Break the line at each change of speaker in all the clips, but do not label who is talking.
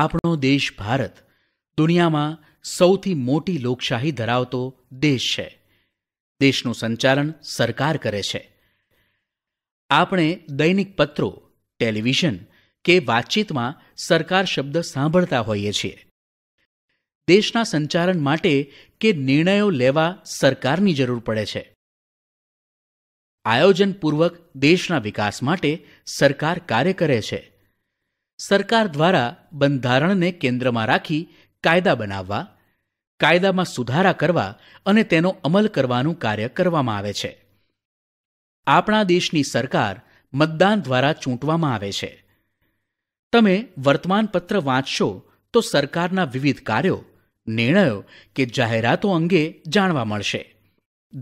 આપણો દેશ ભારત દુનિયામાં સૌથી મોટી લોકશાહી ધરાવતો દેશ છે દેશનું સંચાલન સરકાર કરે છે આપણે દૈનિક પત્રો ટેલિવિઝન કે વાતચીતમાં સરકાર શબ્દ સાંભળતા હોઈએ છીએ દેશના સંચાલન માટે કે નિર્ણયો લેવા સરકારની જરૂર પડે છે આયોજનપૂર્વક દેશના વિકાસ માટે સરકાર કાર્ય કરે છે સરકાર દ્વારા બંધારણને કેન્દ્રમાં રાખી કાયદા બનાવવા કાયદામાં સુધારા કરવા અને તેનો અમલ કરવાનું કાર્ય કરવામાં આવે છે આપણા દેશની સરકાર મતદાન દ્વારા ચૂંટવામાં આવે છે તમે વર્તમાનપત્ર વાંચશો તો સરકારના વિવિધ કાર્યો નિર્ણયો કે જાહેરાતો અંગે જાણવા મળશે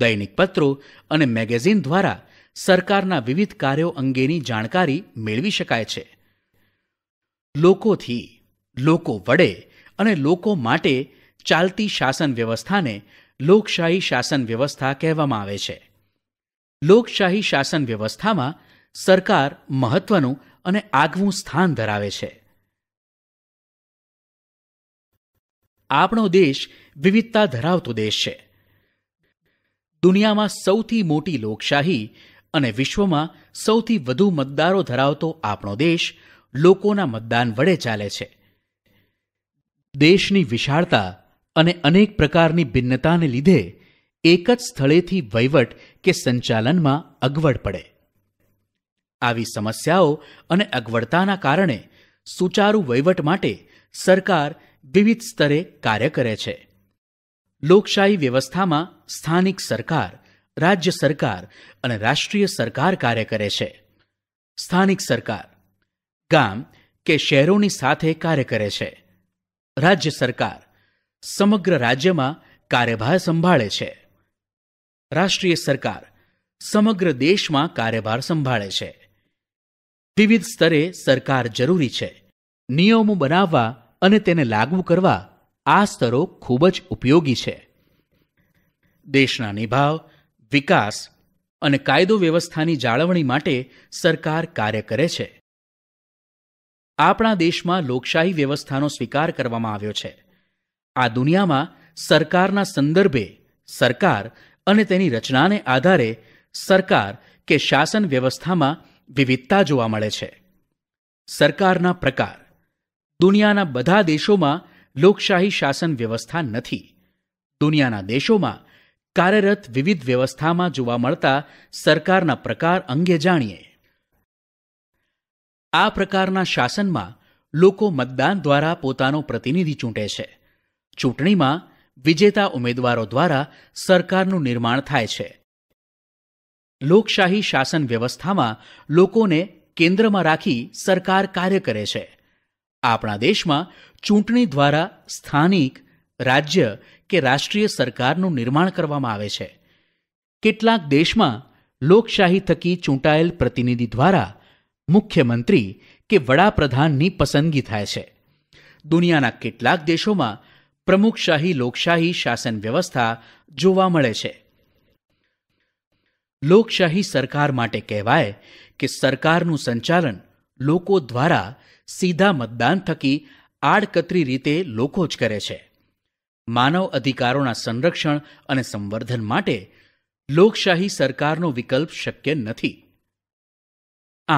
દૈનિક પત્રો અને મેગેઝિન દ્વારા સરકારના વિવિધ કાર્યો અંગેની જાણકારી મેળવી શકાય છે લોકોથી લોકો વડે અને લોકો માટે ચાલતી શાસન વ્યવસ્થાને લોકશાહી શાસન વ્યવસ્થા કહેવામાં આવે છે લોકશાહી શાસન વ્યવસ્થામાં સરકાર મહત્વનું અને આગવું સ્થાન ધરાવે છે આપણો દેશ વિવિધતા ધરાવતો દેશ છે દુનિયામાં સૌથી મોટી લોકશાહી અને વિશ્વમાં સૌથી વધુ મતદારો ધરાવતો આપણો દેશ લોકોના મતદાન વડે ચાલે છે દેશની વિશાળતા અને અનેક પ્રકારની ભિન્નતાને લીધે એક જ સ્થળેથી વહીવટ કે સંચાલનમાં અગવડ પડે આવી સમસ્યાઓ અને અગવડતાના કારણે સુચારુ વહીવટ માટે સરકાર વિવિધ સ્તરે કાર્ય કરે છે લોકશાહી વ્યવસ્થામાં સ્થાનિક સરકાર રાજ્ય સરકાર અને રાષ્ટ્રીય સરકાર કાર્ય કરે છે સ્થાનિક સરકાર ગામ કે શહેરોની સાથે કાર્ય કરે છે રાજ્ય સરકાર સમગ્ર રાજ્યમાં કાર્યભાર સંભાળે છે રાષ્ટ્રીય સરકાર સમગ્ર દેશમાં કાર્યભાર સંભાળે છે વિવિધ સ્તરે સરકાર જરૂરી છે નિયમો બનાવવા અને તેને લાગુ કરવા આ સ્તરો ખૂબ જ ઉપયોગી છે દેશના નિભાવ વિકાસ અને કાયદો વ્યવસ્થાની જાળવણી માટે સરકાર કાર્ય કરે છે આપણા દેશમાં લોકશાહી વ્યવસ્થાનો સ્વીકાર કરવામાં આવ્યો છે આ દુનિયામાં સરકારના સંદર્ભે સરકાર અને તેની રચનાને આધારે સરકાર કે શાસન વ્યવસ્થામાં વિવિધતા જોવા મળે છે સરકારના પ્રકાર દુનિયાના બધા દેશોમાં લોકશાહી શાસન વ્યવસ્થા નથી દુનિયાના દેશોમાં કાર્યરત વિવિધ વ્યવસ્થામાં જોવા મળતા સરકારના પ્રકાર અંગે જાણીએ આ પ્રકારના શાસનમાં લોકો મતદાન દ્વારા પોતાનો પ્રતિનિધિ ચૂંટે છે ચૂંટણીમાં વિજેતા ઉમેદવારો દ્વારા સરકારનું નિર્માણ થાય છે લોકશાહી શાસન વ્યવસ્થામાં લોકોને કેન્દ્રમાં રાખી સરકાર કાર્ય કરે છે આપણા દેશમાં ચૂંટણી દ્વારા સ્થાનિક રાજ્ય કે રાષ્ટ્રીય સરકારનું નિર્માણ કરવામાં આવે છે કેટલાક દેશમાં લોકશાહી થકી ચૂંટાયેલ પ્રતિનિધિ દ્વારા મુખ્યમંત્રી કે વડાપ્રધાનની પસંદગી થાય છે દુનિયાના કેટલાક દેશોમાં પ્રમુખશાહી લોકશાહી શાસન વ્યવસ્થા જોવા મળે છે લોકશાહી સરકાર માટે કહેવાય કે સરકારનું સંચાલન લોકો દ્વારા સીધા મતદાન થકી આડકતરી રીતે લોકો જ કરે છે માનવ અધિકારોના સંરક્ષણ અને સંવર્ધન માટે લોકશાહી સરકારનો વિકલ્પ શક્ય નથી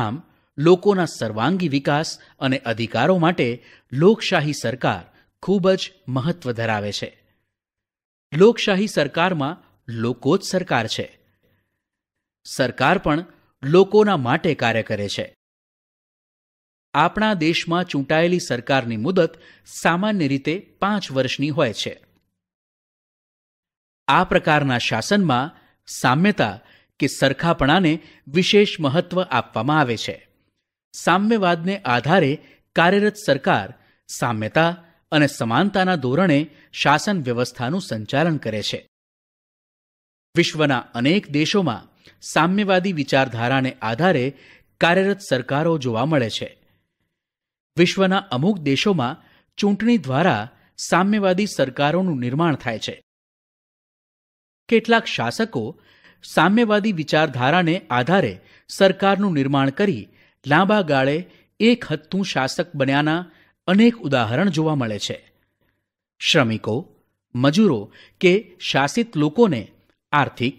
આમ લોકોના સર્વાંગી વિકાસ અને અધિકારો માટે લોકશાહી સરકાર ખૂબ જ મહત્વ ધરાવે છે લોકશાહી સરકારમાં લોકો જ સરકાર છે સરકાર પણ લોકોના માટે કાર્ય કરે છે આપણા દેશમાં ચૂંટાયેલી સરકારની મુદત સામાન્ય રીતે પાંચ વર્ષની હોય છે આ પ્રકારના શાસનમાં સામ્યતા કે સરખાપણાને વિશેષ મહત્વ આપવામાં આવે છે સામ્યવાદને આધારે કાર્યરત સરકાર સામ્યતા અને સમાનતાના ધોરણે શાસન વ્યવસ્થાનું સંચાલન કરે છે વિશ્વના અનેક દેશોમાં સામ્યવાદી વિચારધારાને આધારે કાર્યરત સરકારો જોવા મળે છે વિશ્વના અમુક દેશોમાં ચૂંટણી દ્વારા સામ્યવાદી સરકારોનું નિર્માણ થાય છે કેટલાક શાસકો સામ્યવાદી વિચારધારાને આધારે સરકારનું નિર્માણ કરી લાંબા ગાળે એક હત્તું શાસક બન્યાના અનેક ઉદાહરણ જોવા મળે છે શ્રમિકો મજૂરો કે શાસિત લોકોને આર્થિક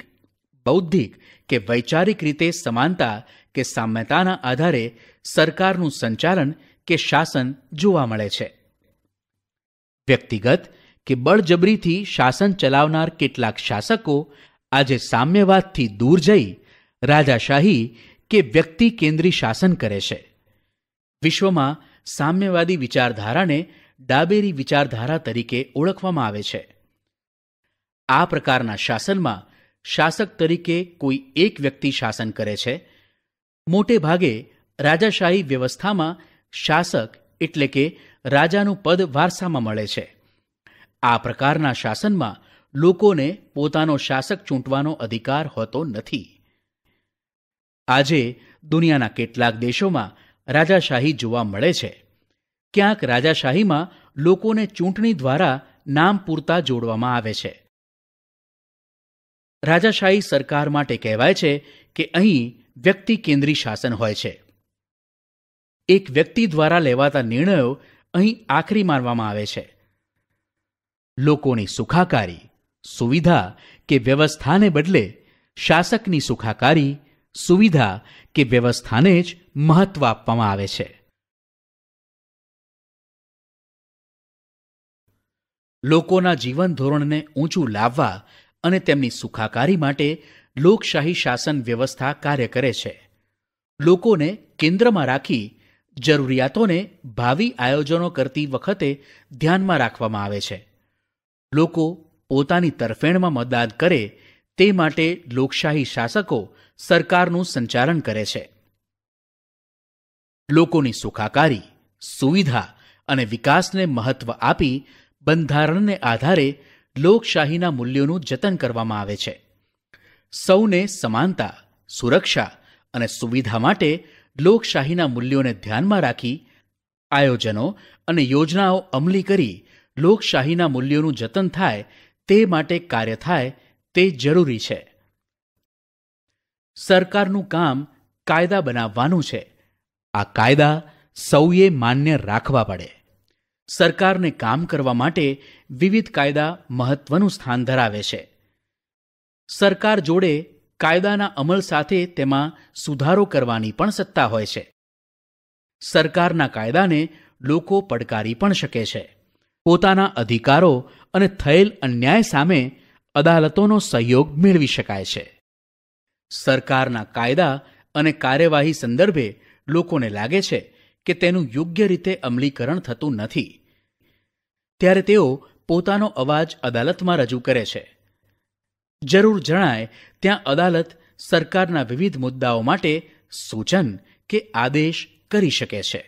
બૌદ્ધિક કે વૈચારિક રીતે સમાનતા કે સામ્યતાના આધારે સરકારનું સંચાલન કે શાસન જોવા મળે છે વ્યક્તિગત કે બળજબરીથી શાસન ચલાવનાર કેટલાક શાસકો આજે સામ્યવાદથી દૂર જઈ રાજાશાહી કે વ્યક્તિ કેન્દ્રી શાસન કરે છે વિશ્વમાં સામ્યવાદી વિચારધારાને ડાબેરી વિચારધારા તરીકે ઓળખવામાં આવે છે આ પ્રકારના શાસનમાં શાસક તરીકે કોઈ એક વ્યક્તિ શાસન કરે છે મોટે ભાગે રાજાશાહી વ્યવસ્થામાં શાસક એટલે કે રાજાનું પદ વારસામાં મળે છે આ પ્રકારના શાસનમાં લોકોને પોતાનો શાસક ચૂંટવાનો અધિકાર હોતો નથી આજે દુનિયાના કેટલાક દેશોમાં રાજાશાહી જોવા મળે છે ક્યાંક રાજાશાહીમાં લોકોને ચૂંટણી દ્વારા નામ પૂરતા જોડવામાં આવે છે રાજાશાહી સરકાર માટે કહેવાય છે કે અહીં વ્યક્તિ કેન્દ્રી શાસન હોય છે એક વ્યક્તિ દ્વારા લેવાતા નિર્ણયો અહીં આખરી માનવામાં આવે છે લોકોની સુખાકારી સુવિધા કે વ્યવસ્થાને બદલે શાસકની સુખાકારી સુવિધા કે વ્યવસ્થાને જ મહત્વ આપવામાં આવે છે લોકોના જીવન ધોરણને ઊંચું લાવવા અને તેમની સુખાકારી માટે લોકશાહી શાસન વ્યવસ્થા કાર્ય કરે છે લોકોને કેન્દ્રમાં રાખી જરૂરિયાતોને ભાવિ આયોજનો કરતી વખતે ધ્યાનમાં રાખવામાં આવે છે લોકો પોતાની તરફેણમાં મતદાન કરે તે માટે લોકશાહી શાસકો સરકારનું સંચાલન કરે છે લોકોની સુખાકારી સુવિધા અને વિકાસને મહત્વ આપી બંધારણને આધારે લોકશાહીના મૂલ્યોનું જતન કરવામાં આવે છે સૌને સમાનતા સુરક્ષા અને સુવિધા માટે લોકશાહીના મૂલ્યોને ધ્યાનમાં રાખી આયોજનો અને યોજનાઓ અમલી કરી લોકશાહીના મૂલ્યોનું જતન થાય તે માટે કાર્ય થાય તે જરૂરી છે સરકારનું કામ કાયદા બનાવવાનું છે આ કાયદા સૌએ માન્ય રાખવા પડે સરકારને કામ કરવા માટે વિવિધ કાયદા મહત્વનું સ્થાન ધરાવે છે સરકાર જોડે કાયદાના અમલ સાથે તેમાં સુધારો કરવાની પણ સત્તા હોય છે સરકારના કાયદાને લોકો પડકારી પણ શકે છે પોતાના અધિકારો અને થયેલ અન્યાય સામે અદાલતોનો સહયોગ મેળવી શકાય છે સરકારના કાયદા અને કાર્યવાહી સંદર્ભે લોકોને લાગે છે કે તેનું યોગ્ય રીતે અમલીકરણ થતું નથી ત્યારે તેઓ પોતાનો અવાજ અદાલતમાં રજૂ કરે છે જરૂર જણાય ત્યાં અદાલત સરકારના વિવિધ મુદ્દાઓ માટે સૂચન કે આદેશ કરી શકે છે